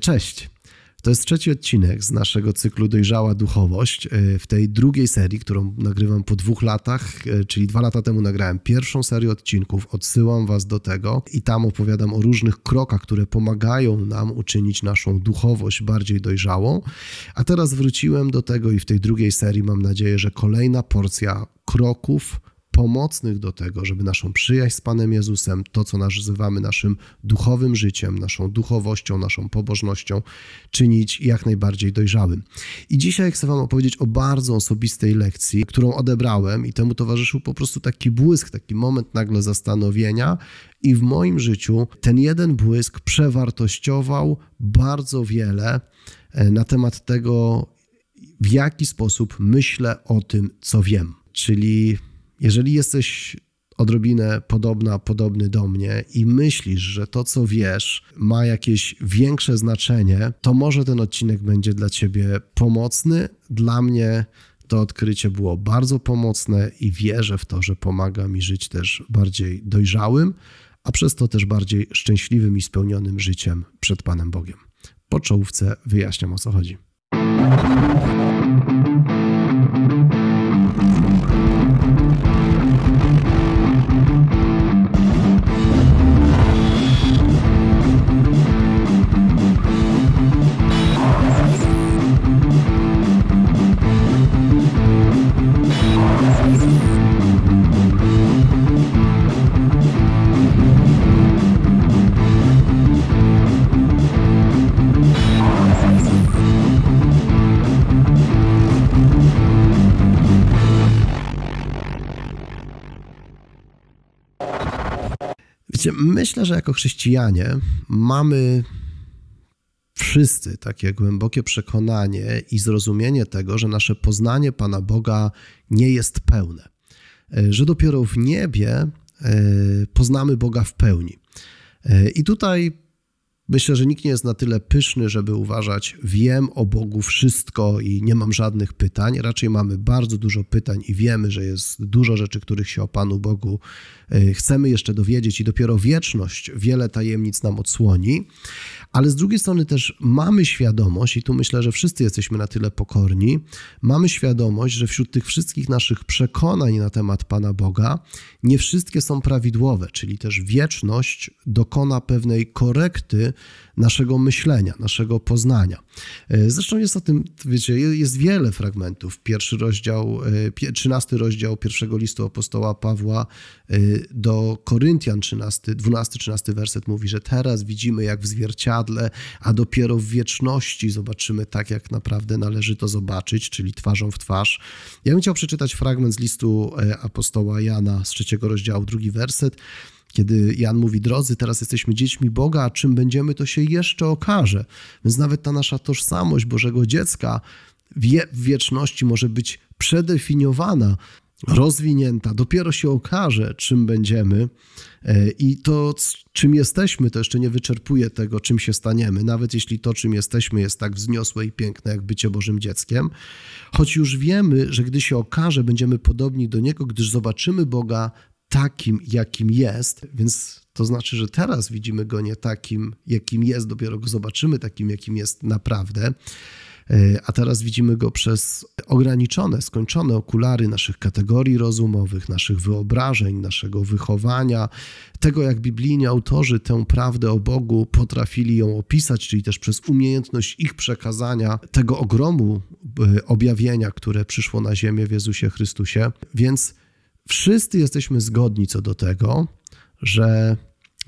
Cześć. To jest trzeci odcinek z naszego cyklu Dojrzała Duchowość. E, w tej drugiej serii, którą nagrywam po dwóch latach, e, czyli dwa lata temu nagrałem pierwszą serię odcinków, odsyłam Was do tego i tam opowiadam o różnych krokach, które pomagają nam uczynić naszą duchowość bardziej dojrzałą. A teraz wróciłem do tego i w tej drugiej serii mam nadzieję, że kolejna porcja kroków, pomocnych do tego, żeby naszą przyjaźń z Panem Jezusem, to co nazywamy naszym duchowym życiem, naszą duchowością, naszą pobożnością, czynić jak najbardziej dojrzałym. I dzisiaj chcę Wam opowiedzieć o bardzo osobistej lekcji, którą odebrałem i temu towarzyszył po prostu taki błysk, taki moment nagle zastanowienia i w moim życiu ten jeden błysk przewartościował bardzo wiele e, na temat tego, w jaki sposób myślę o tym, co wiem. Czyli jeżeli jesteś odrobinę podobna, podobny do mnie i myślisz, że to, co wiesz, ma jakieś większe znaczenie, to może ten odcinek będzie dla ciebie pomocny. Dla mnie to odkrycie było bardzo pomocne i wierzę w to, że pomaga mi żyć też bardziej dojrzałym, a przez to też bardziej szczęśliwym i spełnionym życiem przed Panem Bogiem. Po czołówce wyjaśniam o co chodzi. Wiecie, myślę, że jako chrześcijanie mamy wszyscy takie głębokie przekonanie i zrozumienie tego, że nasze poznanie Pana Boga nie jest pełne, e, że dopiero w niebie e, poznamy Boga w pełni. E, I tutaj Myślę, że nikt nie jest na tyle pyszny, żeby uważać, wiem o Bogu wszystko i nie mam żadnych pytań. Raczej mamy bardzo dużo pytań i wiemy, że jest dużo rzeczy, których się o Panu Bogu e, chcemy jeszcze dowiedzieć, i dopiero wieczność wiele tajemnic nam odsłoni ale z drugiej strony też mamy świadomość, i tu myślę, że wszyscy jesteśmy na tyle pokorni, mamy świadomość, że wśród tych wszystkich naszych przekonań na temat Pana Boga nie wszystkie są prawidłowe, czyli też wieczność dokona pewnej korekty naszego myślenia, naszego poznania. E, zresztą jest o tym, wiecie, jest wiele fragmentów. Pierwszy rozdział, e, trzynasty rozdział pierwszego listu apostoła Pawła e, do Koryntian, 12-13 werset mówi, że teraz widzimy jak w zwierciadle, a dopiero w wieczności zobaczymy tak, jak naprawdę należy to zobaczyć, czyli twarzą w twarz. Ja bym chciał przeczytać fragment z listu e, apostoła Jana z trzeciego rozdziału, drugi werset kiedy Jan mówi, drodzy, teraz jesteśmy dziećmi Boga, a czym będziemy, to się jeszcze okaże. Więc nawet ta nasza tożsamość Bożego dziecka w wieczności może być przedefiniowana rozwinięta. Dopiero się okaże, czym będziemy e, i to, czym jesteśmy, to jeszcze nie wyczerpuje tego, czym się staniemy, nawet jeśli to, czym jesteśmy, jest tak wzniosłe i piękne, jak bycie Bożym dzieckiem. Choć już wiemy, że gdy się okaże, będziemy podobni do Niego, gdyż zobaczymy Boga takim, jakim jest, więc to znaczy, że teraz widzimy Go nie takim, jakim jest, dopiero Go zobaczymy takim, jakim jest naprawdę. E, a teraz widzimy go przez ograniczone, skończone okulary naszych kategorii rozumowych, naszych wyobrażeń, naszego wychowania, tego jak biblijni autorzy tę prawdę o Bogu potrafili ją opisać, czyli też przez umiejętność ich przekazania tego ogromu e, objawienia, które przyszło na ziemię w Jezusie Chrystusie. Więc wszyscy jesteśmy zgodni co do tego, że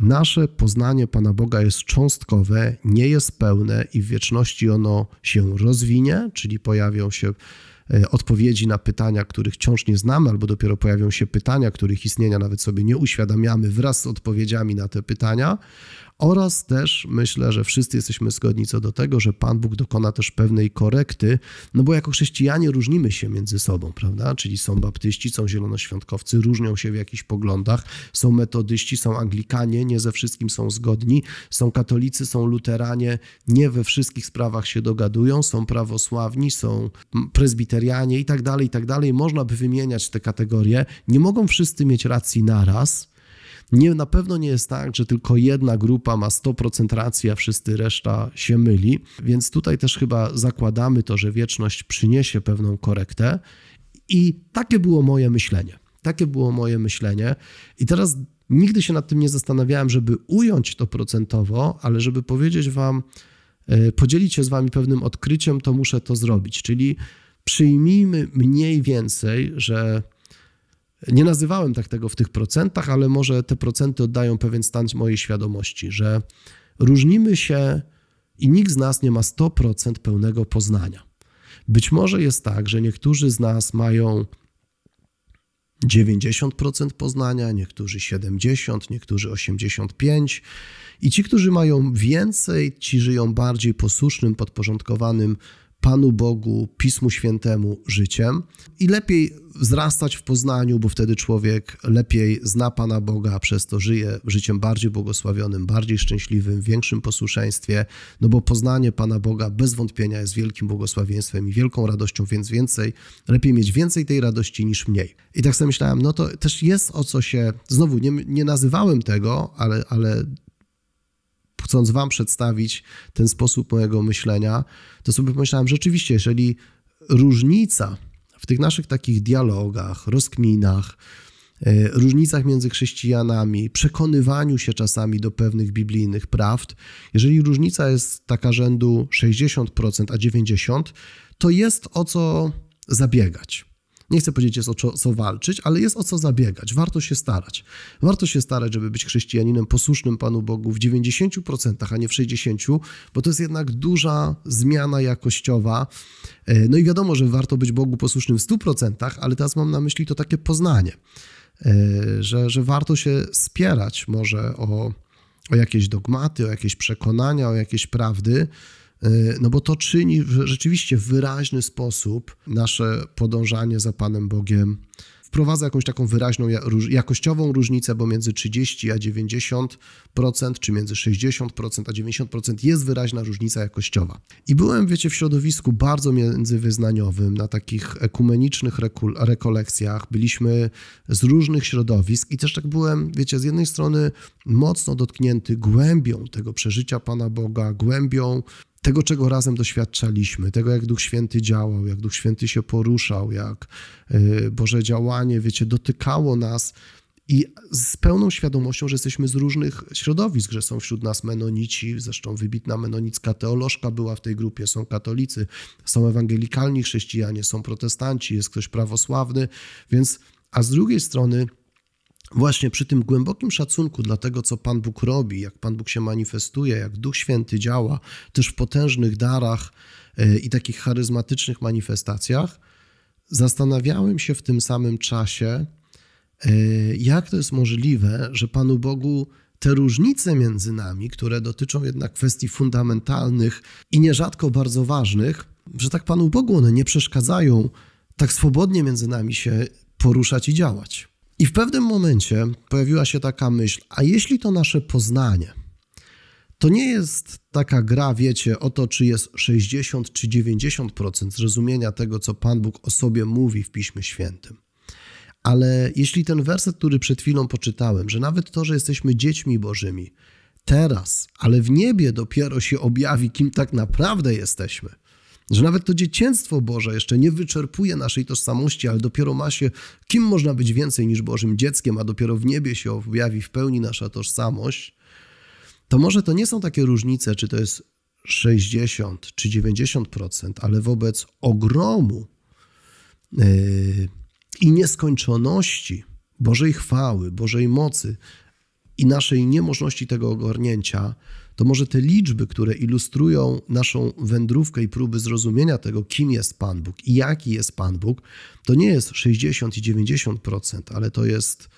Nasze poznanie Pana Boga jest cząstkowe, nie jest pełne i w wieczności ono się rozwinie, czyli pojawią się e, odpowiedzi na pytania, których wciąż nie znamy, albo dopiero pojawią się pytania, których istnienia nawet sobie nie uświadamiamy wraz z odpowiedziami na te pytania, oraz też myślę, że wszyscy jesteśmy zgodni co do tego, że Pan Bóg dokona też pewnej korekty, no bo jako chrześcijanie różnimy się między sobą, prawda? Czyli są baptyści, są zielonoświątkowcy, różnią się w jakichś poglądach, są metodyści, są anglikanie, nie ze wszystkim są zgodni, są katolicy, są luteranie, nie we wszystkich sprawach się dogadują, są prawosławni, są prezbiterianie i tak dalej, i tak dalej. Można by wymieniać te kategorie. Nie mogą wszyscy mieć racji naraz, nie, na pewno nie jest tak, że tylko jedna grupa ma 100% racji, a wszyscy reszta się myli, więc tutaj też chyba zakładamy to, że wieczność przyniesie pewną korektę i takie było moje myślenie. Takie było moje myślenie i teraz nigdy się nad tym nie zastanawiałem, żeby ująć to procentowo, ale żeby powiedzieć wam, e, podzielić się z wami pewnym odkryciem, to muszę to zrobić, czyli przyjmijmy mniej więcej, że nie nazywałem tak tego w tych procentach, ale może te procenty oddają pewien stan mojej świadomości, że różnimy się i nikt z nas nie ma 100% pełnego poznania. Być może jest tak, że niektórzy z nas mają 90% poznania, niektórzy 70, niektórzy 85. I ci, którzy mają więcej, ci żyją bardziej posłusznym, podporządkowanym Panu Bogu, Pismu Świętemu życiem i lepiej wzrastać w poznaniu, bo wtedy człowiek lepiej zna Pana Boga, a przez to żyje życiem bardziej błogosławionym, bardziej szczęśliwym, większym posłuszeństwie, no bo poznanie Pana Boga bez wątpienia jest wielkim błogosławieństwem i wielką radością, więc więcej, lepiej mieć więcej tej radości niż mniej. I tak sobie myślałem, no to też jest o co się, znowu nie, nie nazywałem tego, ale, ale chcąc Wam przedstawić ten sposób mojego myślenia, to sobie pomyślałem, rzeczywiście, jeżeli różnica w tych naszych takich dialogach, rozkminach, e, różnicach między chrześcijanami, przekonywaniu się czasami do pewnych biblijnych prawd, jeżeli różnica jest taka rzędu 60%, a 90%, to jest o co zabiegać nie chcę powiedzieć jest o co, co walczyć, ale jest o co zabiegać. Warto się starać. Warto się starać, żeby być chrześcijaninem posłusznym Panu Bogu w 90%, a nie w 60%, bo to jest jednak duża zmiana jakościowa. E, no i wiadomo, że warto być Bogu posłusznym w 100%, ale teraz mam na myśli to takie poznanie, e, że, że warto się spierać może o, o jakieś dogmaty, o jakieś przekonania, o jakieś prawdy, E, no bo to czyni rzeczywiście w wyraźny sposób nasze podążanie za Panem Bogiem. Wprowadza jakąś taką wyraźną jakościową różnicę, bo między 30 a 90%, czy między 60% a 90% jest wyraźna różnica jakościowa. I byłem, wiecie, w środowisku bardzo międzywyznaniowym, na takich ekumenicznych rekolekcjach. Byliśmy z różnych środowisk i też tak byłem, wiecie, z jednej strony mocno dotknięty głębią tego przeżycia Pana Boga, głębią tego, czego razem doświadczaliśmy, tego, jak Duch Święty działał, jak Duch Święty się poruszał, jak y, Boże działanie, wiecie, dotykało nas. I z pełną świadomością, że jesteśmy z różnych środowisk, że są wśród nas menonici, zresztą wybitna menonicka teolożka była w tej grupie, są katolicy, są ewangelikalni chrześcijanie, są protestanci, jest ktoś prawosławny, więc a z drugiej strony właśnie przy tym głębokim szacunku dla tego, co Pan Bóg robi, jak Pan Bóg się manifestuje, jak Duch Święty działa, też w potężnych darach e, i takich charyzmatycznych manifestacjach, zastanawiałem się w tym samym czasie, e, jak to jest możliwe, że Panu Bogu te różnice między nami, które dotyczą jednak kwestii fundamentalnych i nierzadko bardzo ważnych, że tak Panu Bogu one nie przeszkadzają tak swobodnie między nami się poruszać i działać. I w pewnym momencie pojawiła się taka myśl, a jeśli to nasze poznanie, to nie jest taka gra, wiecie, o to, czy jest 60 czy 90% zrozumienia tego, co Pan Bóg o sobie mówi w Piśmie Świętym. Ale jeśli ten werset, który przed chwilą poczytałem, że nawet to, że jesteśmy dziećmi Bożymi, teraz, ale w niebie dopiero się objawi, kim tak naprawdę jesteśmy – że nawet to dziecięctwo Boże jeszcze nie wyczerpuje naszej tożsamości, ale dopiero ma się, kim można być więcej niż Bożym dzieckiem, a dopiero w niebie się objawi w pełni nasza tożsamość, to może to nie są takie różnice, czy to jest 60 czy 90%, ale wobec ogromu yy, i nieskończoności Bożej chwały, Bożej mocy i naszej niemożności tego ogarnięcia, to może te liczby, które ilustrują naszą wędrówkę i próby zrozumienia tego, kim jest Pan Bóg i jaki jest Pan Bóg, to nie jest 60 i 90%, ale to jest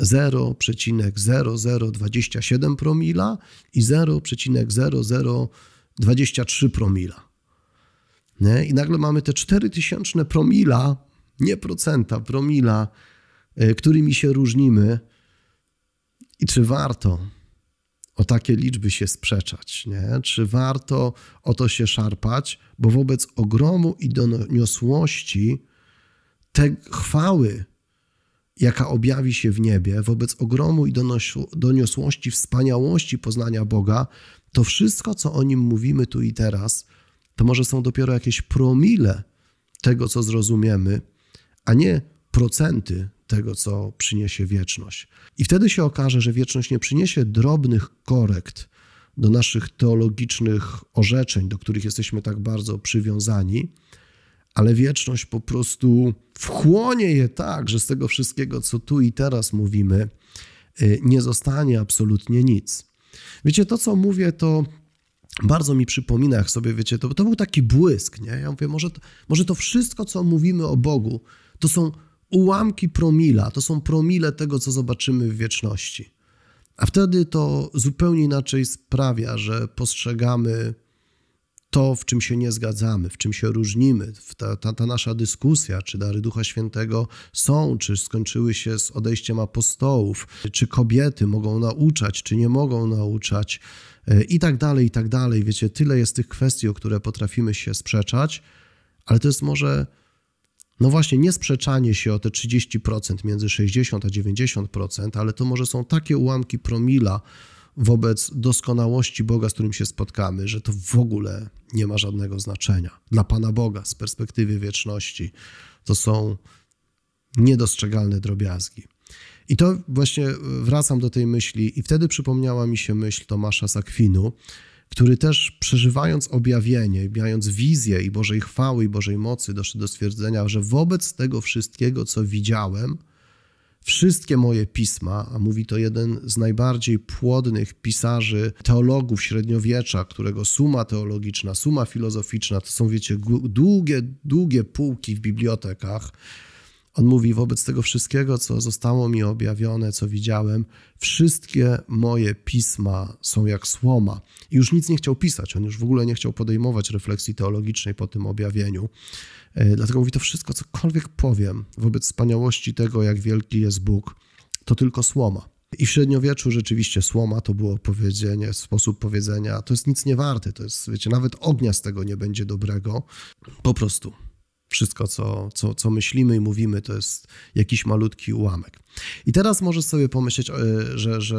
0,0027 promila i 0,0023 promila. Nie? I nagle mamy te 4000 promila, nie procenta, promila, e, którymi się różnimy. I czy warto o takie liczby się sprzeczać, nie? czy warto o to się szarpać, bo wobec ogromu i doniosłości te chwały, jaka objawi się w niebie, wobec ogromu i doniosłości, wspaniałości poznania Boga, to wszystko, co o nim mówimy tu i teraz, to może są dopiero jakieś promile tego, co zrozumiemy, a nie procenty tego, co przyniesie wieczność. I wtedy się okaże, że wieczność nie przyniesie drobnych korekt do naszych teologicznych orzeczeń, do których jesteśmy tak bardzo przywiązani, ale wieczność po prostu wchłonie je tak, że z tego wszystkiego, co tu i teraz mówimy, y, nie zostanie absolutnie nic. Wiecie, to co mówię, to bardzo mi przypomina, jak sobie wiecie, to, to był taki błysk, nie? Ja mówię, może to, może to wszystko, co mówimy o Bogu, to są ułamki promila, to są promile tego, co zobaczymy w wieczności. A wtedy to zupełnie inaczej sprawia, że postrzegamy to, w czym się nie zgadzamy, w czym się różnimy. Ta, ta, ta nasza dyskusja, czy dary Ducha Świętego są, czy skończyły się z odejściem apostołów, czy kobiety mogą nauczać, czy nie mogą nauczać, e, i tak dalej, i tak dalej. Wiecie, tyle jest tych kwestii, o które potrafimy się sprzeczać, ale to jest może no właśnie, niesprzeczanie się o te 30%, między 60 a 90%, ale to może są takie ułamki promila wobec doskonałości Boga, z którym się spotkamy, że to w ogóle nie ma żadnego znaczenia. Dla Pana Boga z perspektywy wieczności to są niedostrzegalne drobiazgi. I to właśnie wracam do tej myśli, i wtedy przypomniała mi się myśl Tomasza Sakwinu, który też przeżywając objawienie, mając wizję i Bożej chwały i Bożej mocy, doszedł do stwierdzenia, że wobec tego wszystkiego, co widziałem, wszystkie moje pisma, a mówi to jeden z najbardziej płodnych pisarzy, teologów średniowiecza, którego suma teologiczna, suma filozoficzna to są, wiecie, długie, długie półki w bibliotekach. On mówi: Wobec tego wszystkiego, co zostało mi objawione, co widziałem, wszystkie moje pisma są jak słoma. I już nic nie chciał pisać, on już w ogóle nie chciał podejmować refleksji teologicznej po tym objawieniu. E, dlatego mówi: To wszystko, cokolwiek powiem wobec wspaniałości tego, jak wielki jest Bóg, to tylko słoma. I w średniowieczu rzeczywiście słoma to było powiedzenie, sposób powiedzenia, to jest nic nie warte, to jest, wiecie, nawet ognia z tego nie będzie dobrego, po prostu wszystko, co, co, co myślimy i mówimy, to jest jakiś malutki ułamek. I teraz możesz sobie pomyśleć, e, że, że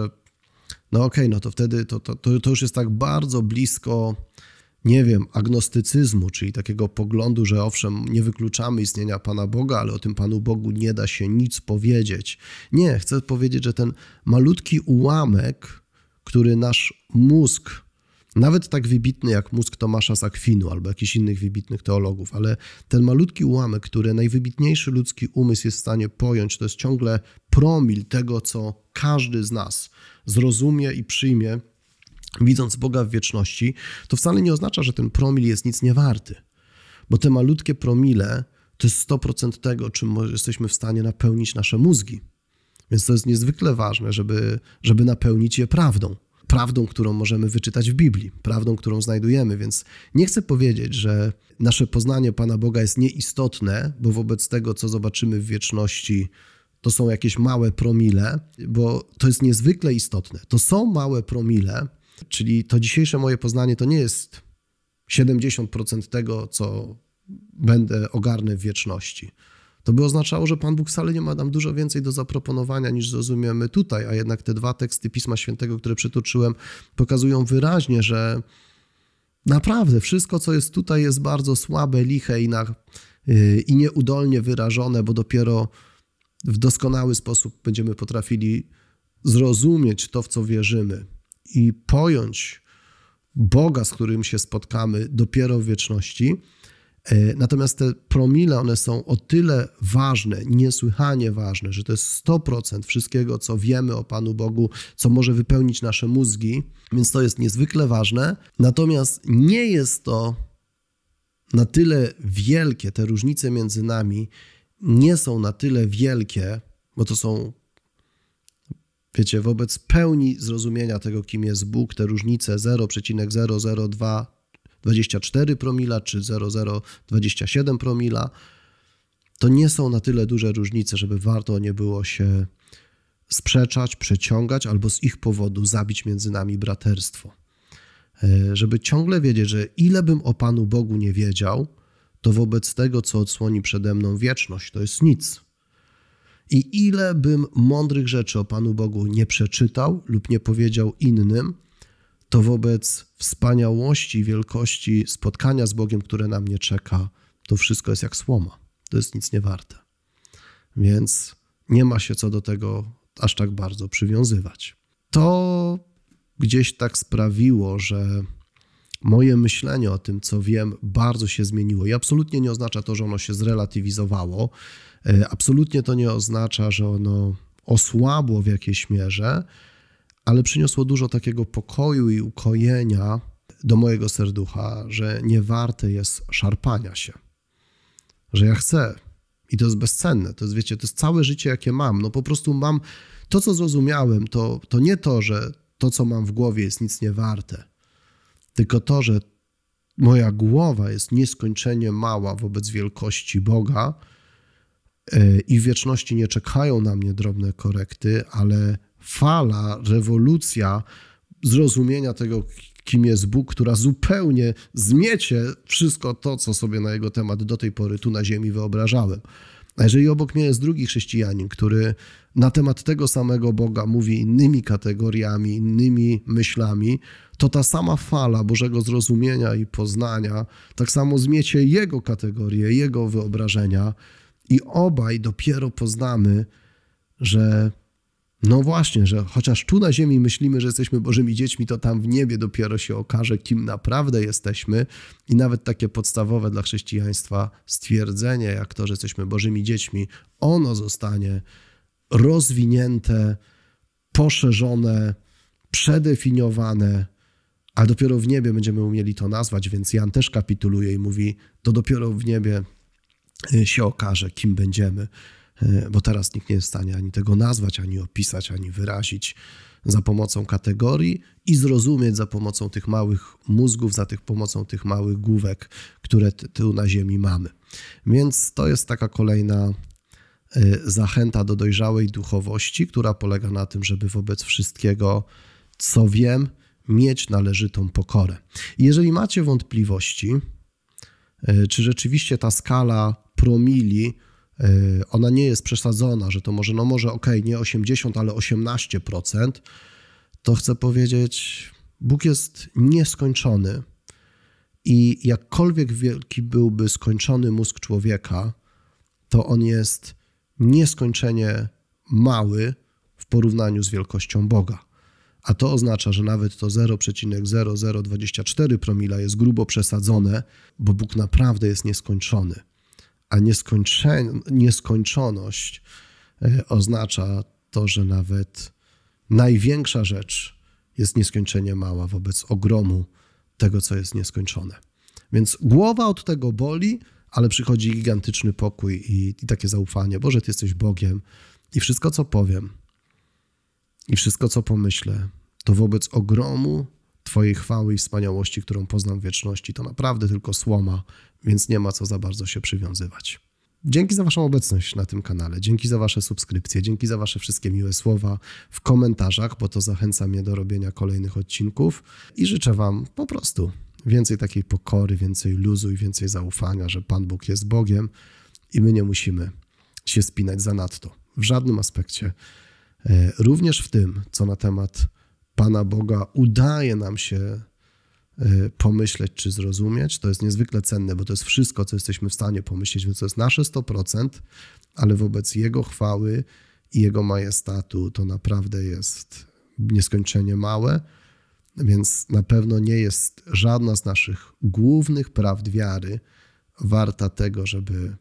no okej, okay, no to wtedy to, to, to już jest tak bardzo blisko nie wiem, agnostycyzmu, czyli takiego poglądu, że owszem, nie wykluczamy istnienia Pana Boga, ale o tym Panu Bogu nie da się nic powiedzieć. Nie, chcę powiedzieć, że ten malutki ułamek, który nasz mózg nawet tak wybitny jak mózg Tomasza Sakwinu albo jakichś innych wybitnych teologów, ale ten malutki ułamek, który najwybitniejszy ludzki umysł jest w stanie pojąć, to jest ciągle promil tego, co każdy z nas zrozumie i przyjmie, widząc Boga w wieczności, to wcale nie oznacza, że ten promil jest nic niewarty, Bo te malutkie promile to jest 100% tego, czym jesteśmy w stanie napełnić nasze mózgi. Więc to jest niezwykle ważne, żeby, żeby napełnić je prawdą prawdą, którą możemy wyczytać w Biblii, prawdą, którą znajdujemy. Więc nie chcę powiedzieć, że nasze poznanie Pana Boga jest nieistotne, bo wobec tego, co zobaczymy w wieczności, to są jakieś małe promile, bo to jest niezwykle istotne. To są małe promile, czyli to dzisiejsze moje poznanie to nie jest 70% tego, co będę ogarnę w wieczności to by oznaczało, że Pan Bóg wcale nie ma nam dużo więcej do zaproponowania niż zrozumiemy tutaj, a jednak te dwa teksty Pisma Świętego, które przytoczyłem, pokazują wyraźnie, że naprawdę wszystko, co jest tutaj, jest bardzo słabe, liche i, na, yy, i nieudolnie wyrażone, bo dopiero w doskonały sposób będziemy potrafili zrozumieć to, w co wierzymy i pojąć Boga, z którym się spotkamy dopiero w wieczności. E, natomiast te promile, one są o tyle ważne, niesłychanie ważne, że to jest 100% wszystkiego, co wiemy o Panu Bogu, co może wypełnić nasze mózgi, więc to jest niezwykle ważne. Natomiast nie jest to na tyle wielkie, te różnice między nami nie są na tyle wielkie, bo to są wiecie, wobec pełni zrozumienia tego, kim jest Bóg, te różnice 0,002 24 promila czy 0,027 promila. To nie są na tyle duże różnice, żeby warto nie było się sprzeczać, przeciągać albo z ich powodu zabić między nami braterstwo. E, żeby ciągle wiedzieć, że ile bym o Panu Bogu nie wiedział, to wobec tego, co odsłoni przede mną wieczność, to jest nic. I ile bym mądrych rzeczy o Panu Bogu nie przeczytał lub nie powiedział innym, to wobec wspaniałości, wielkości spotkania z Bogiem, które na mnie czeka, to wszystko jest jak słoma. To jest nic nie warte. Więc nie ma się co do tego aż tak bardzo przywiązywać. To gdzieś tak sprawiło, że moje myślenie o tym, co wiem, bardzo się zmieniło. I absolutnie nie oznacza to, że ono się zrelatywizowało. E, absolutnie to nie oznacza, że ono osłabło w jakiejś mierze, ale przyniosło dużo takiego pokoju i ukojenia do mojego serducha, że nie warte jest szarpania się. Że ja chcę i to jest bezcenne. To jest, wiecie, to jest całe życie, jakie mam. No po prostu mam to, co zrozumiałem, to, to nie to, że to, co mam w głowie, jest nic nie warte, tylko to, że moja głowa jest nieskończenie mała wobec wielkości Boga E, i w wieczności nie czekają na mnie drobne korekty, ale fala, rewolucja zrozumienia tego, kim jest Bóg, która zupełnie zmiecie wszystko to, co sobie na jego temat do tej pory tu na ziemi wyobrażałem. A jeżeli obok mnie jest drugi chrześcijanin, który na temat tego samego Boga mówi innymi kategoriami, innymi myślami, to ta sama fala Bożego zrozumienia i poznania tak samo zmiecie jego kategorie, jego wyobrażenia, i obaj dopiero poznamy, że no właśnie, że chociaż tu na ziemi myślimy, że jesteśmy Bożymi dziećmi, to tam w niebie dopiero się okaże, kim naprawdę jesteśmy. I nawet takie podstawowe dla chrześcijaństwa stwierdzenie, jak to, że jesteśmy Bożymi dziećmi, ono zostanie rozwinięte, poszerzone, przedefiniowane, a dopiero w niebie będziemy umieli to nazwać. Więc Jan też kapituluje i mówi: To dopiero w niebie Y, się okaże, kim będziemy, y, bo teraz nikt nie jest w stanie ani tego nazwać, ani opisać, ani wyrazić za pomocą kategorii i zrozumieć za pomocą tych małych mózgów, za tych pomocą tych małych główek, które tu na Ziemi mamy. Więc to jest taka kolejna y, zachęta do dojrzałej duchowości, która polega na tym, żeby wobec wszystkiego, co wiem, mieć należytą pokorę. Jeżeli macie wątpliwości, czy rzeczywiście ta skala promili, e, ona nie jest przesadzona, że to może, no może ok, nie 80, ale 18%, to chcę powiedzieć, Bóg jest nieskończony i jakkolwiek wielki byłby skończony mózg człowieka, to on jest nieskończenie mały w porównaniu z wielkością Boga. A to oznacza, że nawet to 0,0024 promila jest grubo przesadzone, bo Bóg naprawdę jest nieskończony a nieskończoność e, oznacza to, że nawet największa rzecz jest nieskończenie mała wobec ogromu tego, co jest nieskończone. Więc głowa od tego boli, ale przychodzi gigantyczny pokój i, i takie zaufanie: Boże, Ty jesteś Bogiem i wszystko, co powiem, i wszystko, co pomyślę, to wobec ogromu Twojej chwały i wspaniałości, którą poznam w wieczności, to naprawdę tylko słoma, więc nie ma co za bardzo się przywiązywać. Dzięki za Waszą obecność na tym kanale, dzięki za Wasze subskrypcje, dzięki za Wasze wszystkie miłe słowa w komentarzach, bo to zachęca mnie do robienia kolejnych odcinków i życzę Wam po prostu więcej takiej pokory, więcej luzu i więcej zaufania, że Pan Bóg jest Bogiem i my nie musimy się spinać zanadto w żadnym aspekcie. E, również w tym, co na temat Pana Boga udaje nam się e, pomyśleć czy zrozumieć, to jest niezwykle cenne, bo to jest wszystko, co jesteśmy w stanie pomyśleć, więc to jest nasze 100%, ale wobec Jego chwały i Jego majestatu to naprawdę jest nieskończenie małe, więc na pewno nie jest żadna z naszych głównych prawd wiary warta tego, żeby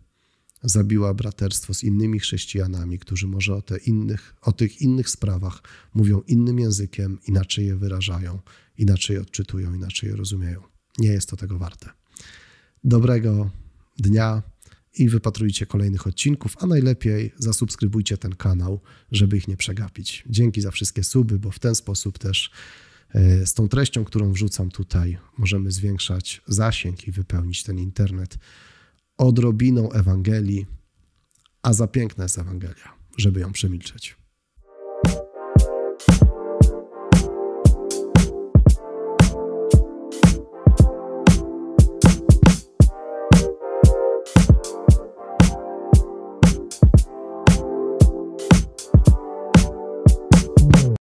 zabiła braterstwo z innymi chrześcijanami, którzy może o, te innych, o tych innych sprawach mówią innym językiem, inaczej je wyrażają, inaczej odczytują, inaczej je rozumieją. Nie jest to tego warte. Dobrego dnia i wypatrujcie kolejnych odcinków, a najlepiej zasubskrybujcie ten kanał, żeby ich nie przegapić. Dzięki za wszystkie suby, bo w ten sposób też e, z tą treścią, którą wrzucam tutaj, możemy zwiększać zasięg i wypełnić ten internet odrobiną Ewangelii, a za piękna jest Ewangelia, żeby ją przemilczeć.